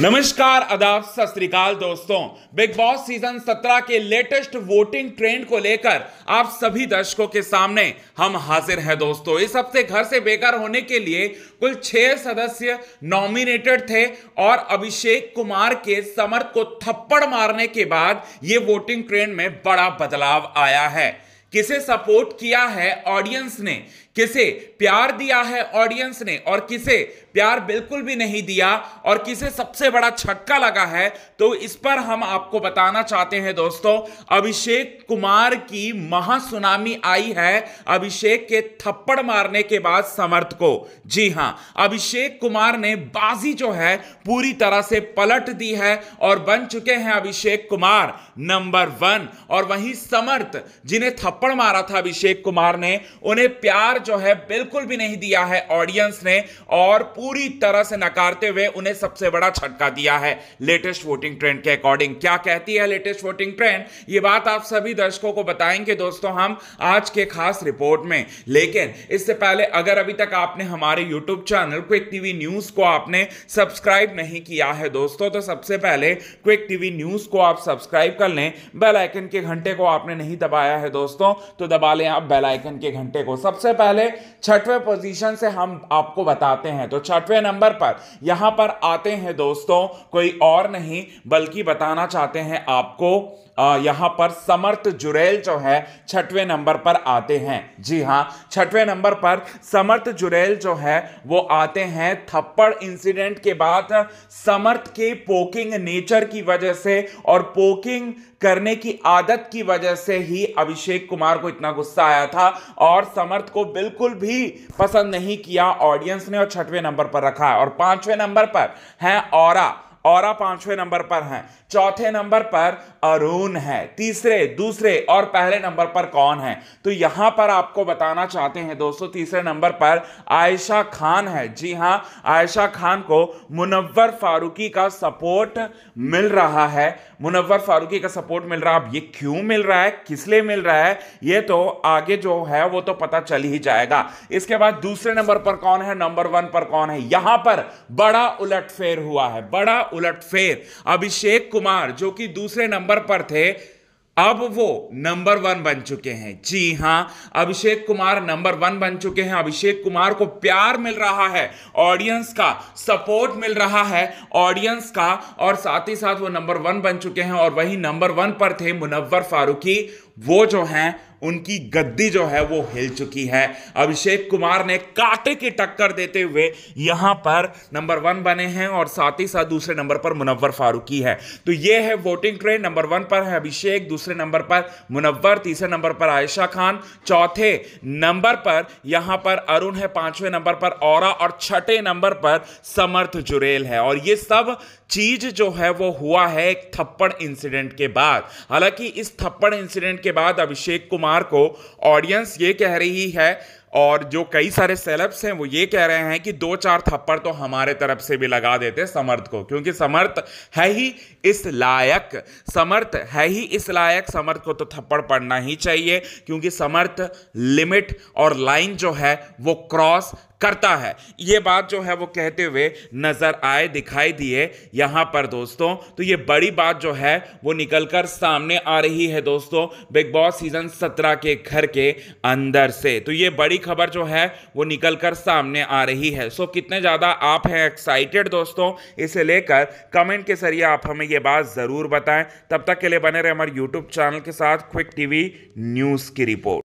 नमस्कार अदाब सत दोस्तों बिग बॉस सीजन 17 के लेटेस्ट वोटिंग ट्रेंड को लेकर आप सभी दर्शकों के सामने हम हाजिर हैं दोस्तों इस हफ्ते घर से बेकार होने के लिए कुल छह सदस्य नॉमिनेटेड थे और अभिषेक कुमार के समर्थ को थप्पड़ मारने के बाद ये वोटिंग ट्रेंड में बड़ा बदलाव आया है किसे सपोर्ट किया है ऑडियंस ने किसे प्यार दिया है ऑडियंस ने और किसे प्यार बिल्कुल भी नहीं दिया और किसे सबसे बड़ा छक्का लगा है तो इस पर हम आपको बताना चाहते हैं दोस्तों अभिषेक कुमार की महासुनामी आई है अभिषेक के थप्पड़ मारने के बाद समर्थ को जी हां अभिषेक कुमार ने बाजी जो है पूरी तरह से पलट दी है और बन चुके हैं अभिषेक कुमार नंबर वन और वहीं समर्थ जिन्हें थप्पड़ मारा था अभिषेक कुमार ने उन्हें प्यार जो है बिल्कुल भी नहीं दिया है ऑडियंस ने और पूरी तरह से नकारते हुए उन्हें सबसे बड़ा छटका दिया है लेटेस्ट वोटिंग ट्रेंड के अकॉर्डिंग क्या कहती है लेटेस्ट वोटिंग ट्रेंड ये बात आप सभी दर्शकों को बताएंगे दोस्तों हम आज के खास रिपोर्ट में लेकिन इससे पहले अगर अभी तक आपने हमारे YouTube channel quick TV news को आपने सब्सक्राइब नहीं किया है दोस्तों तो सबसे पहले क्विक टीवी न्यूज को आप सब्सक्राइब कर लें बेल आइकन के घंटे को आपने नहीं दबाया है दोस्तों तो दबा लें आप बेल आइकन के घंटे को सबसे पहले छठवें पोजीशन से हम आपको बताते हैं तो छठवें नंबर पर यहां पर आते हैं दोस्तों कोई और नहीं बल्कि बताना चाहते हैं आपको यहाँ पर समर्थ जुरेल जो है छठवें नंबर पर आते हैं जी हाँ छठवें नंबर पर समर्थ जुरेल जो है वो आते हैं थप्पड़ इंसिडेंट के बाद समर्थ के पोकिंग नेचर की वजह से और पोकिंग करने की आदत की वजह से ही अभिषेक कुमार को इतना गुस्सा आया था और समर्थ को बिल्कुल भी पसंद नहीं किया ऑडियंस ने और छठवें नंबर पर रखा है और पांचवें नंबर पर है और और पांचवें नंबर पर हैं चौथे नंबर पर अरुण है तीसरे दूसरे और पहले नंबर पर कौन है तो यहां पर आपको बताना चाहते हैं दोस्तों तीसरे नंबर पर आयशा खान है जी हां आयशा खान को मुनव्वर फारूकी का सपोर्ट मिल रहा है मुनव्वर फारूकी का सपोर्ट मिल रहा है अब ये क्यों मिल रहा है किस लिए मिल रहा है ये तो आगे जो है वो तो पता चल ही जाएगा इसके बाद दूसरे नंबर पर कौन है नंबर वन पर कौन है यहां पर बड़ा उलटफेर हुआ है बड़ा उलटफेर अभिषेक कुमार जो कि दूसरे नंबर पर थे अब वो नंबर वन बन चुके हैं जी हां अभिषेक कुमार नंबर वन बन चुके हैं अभिषेक कुमार को प्यार मिल रहा है ऑडियंस का सपोर्ट मिल रहा है ऑडियंस का और साथ ही साथ वो नंबर वन बन चुके हैं और वही नंबर वन पर थे मुनव्वर फारूकी वो जो हैं उनकी गद्दी जो है वो हिल चुकी है अभिषेक कुमार ने कांटे की टक्कर देते हुए यहां पर नंबर वन बने हैं और साथ ही साथ दूसरे नंबर पर मुनव्वर फारूकी है तो ये है वोटिंग ट्रेन नंबर वन पर है अभिषेक दूसरे नंबर पर मुनव्वर तीसरे नंबर पर आयशा खान चौथे नंबर पर यहां पर अरुण है पांचवें नंबर पर और और छठे नंबर पर समर्थ जुरेल है और ये सब चीज जो है वो हुआ है एक थप्पड़ इंसिडेंट के बाद हालांकि इस थप्पड़ इंसिडेंट के बाद अभिषेक कुमार कुमार को ऑडियंस ये कह रही है और जो कई सारे सेलेब्स हैं वो ये कह रहे हैं कि दो चार थप्पड़ तो हमारे तरफ से भी लगा देते समर्थ को क्योंकि समर्थ है ही इस लायक समर्थ है ही इस लायक समर्थ को तो थप्पड़ पड़ना ही चाहिए क्योंकि समर्थ लिमिट और लाइन जो है वो क्रॉस करता है ये बात जो है वो कहते हुए नज़र आए दिखाई दिए यहाँ पर दोस्तों तो ये बड़ी बात जो है वो निकल कर सामने आ रही है दोस्तों बिग बॉस सीज़न सत्रह के घर के अंदर से तो ये बड़ी खबर जो है वो निकल कर सामने आ रही है सो कितने ज़्यादा आप हैं एक्साइटेड दोस्तों इसे लेकर कमेंट के जरिए आप हमें ये बात ज़रूर बताएं तब तक के लिए बने रहे हमारे यूट्यूब चैनल के साथ क्विक टीवी न्यूज़ की रिपोर्ट